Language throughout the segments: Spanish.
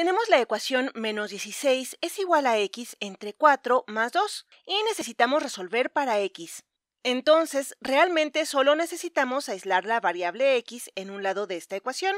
Tenemos la ecuación menos 16 es igual a x entre 4 más 2 y necesitamos resolver para x. Entonces, realmente solo necesitamos aislar la variable x en un lado de esta ecuación.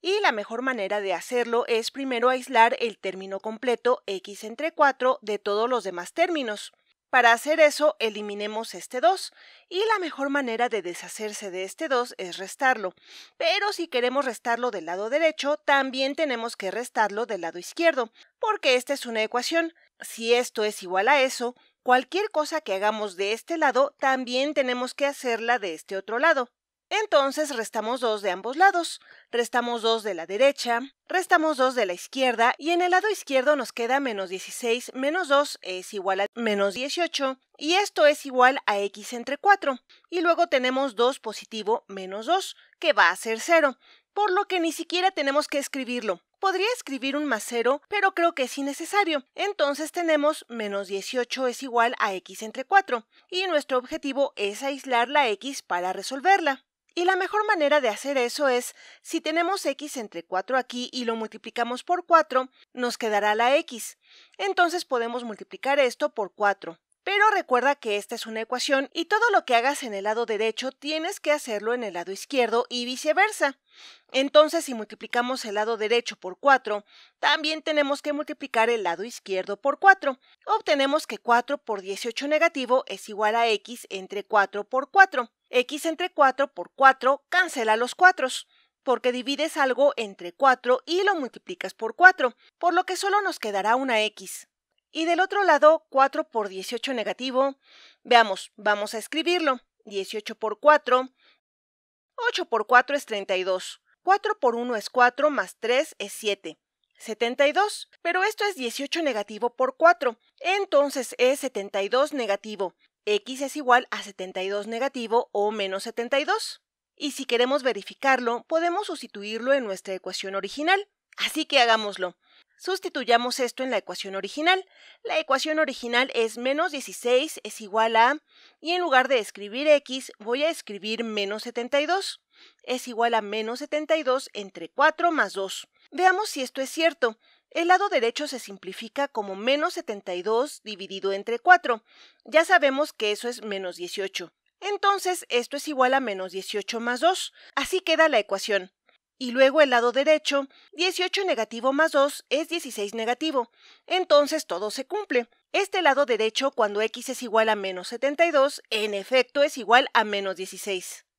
Y la mejor manera de hacerlo es primero aislar el término completo x entre 4 de todos los demás términos. Para hacer eso, eliminemos este 2 y la mejor manera de deshacerse de este 2 es restarlo. Pero si queremos restarlo del lado derecho, también tenemos que restarlo del lado izquierdo, porque esta es una ecuación. Si esto es igual a eso, cualquier cosa que hagamos de este lado, también tenemos que hacerla de este otro lado. Entonces restamos 2 de ambos lados. Restamos 2 de la derecha, restamos 2 de la izquierda y en el lado izquierdo nos queda menos 16 menos 2 es igual a menos 18 y esto es igual a x entre 4. Y luego tenemos 2 positivo menos 2 que va a ser 0, por lo que ni siquiera tenemos que escribirlo. Podría escribir un más 0, pero creo que es innecesario. Entonces tenemos menos 18 es igual a x entre 4 y nuestro objetivo es aislar la x para resolverla. Y la mejor manera de hacer eso es, si tenemos x entre 4 aquí y lo multiplicamos por 4, nos quedará la x. Entonces podemos multiplicar esto por 4. Pero recuerda que esta es una ecuación y todo lo que hagas en el lado derecho tienes que hacerlo en el lado izquierdo y viceversa. Entonces, si multiplicamos el lado derecho por 4, también tenemos que multiplicar el lado izquierdo por 4. Obtenemos que 4 por 18 negativo es igual a x entre 4 por 4. X entre 4 por 4 cancela los 4, porque divides algo entre 4 y lo multiplicas por 4, por lo que solo nos quedará una X. Y del otro lado, 4 por 18 negativo, veamos, vamos a escribirlo. 18 por 4, 8 por 4 es 32, 4 por 1 es 4, más 3 es 7. 72, pero esto es 18 negativo por 4, entonces es 72 negativo, x es igual a 72 negativo o menos 72. Y si queremos verificarlo, podemos sustituirlo en nuestra ecuación original. Así que hagámoslo. Sustituyamos esto en la ecuación original. La ecuación original es menos 16 es igual a, y en lugar de escribir x, voy a escribir menos 72. Es igual a menos 72 entre 4 más 2. Veamos si esto es cierto. El lado derecho se simplifica como menos 72 dividido entre 4. Ya sabemos que eso es menos 18. Entonces, esto es igual a menos 18 más 2. Así queda la ecuación. Y luego el lado derecho, 18 negativo más 2 es 16 negativo. Entonces todo se cumple. Este lado derecho, cuando x es igual a menos 72, en efecto es igual a menos 16.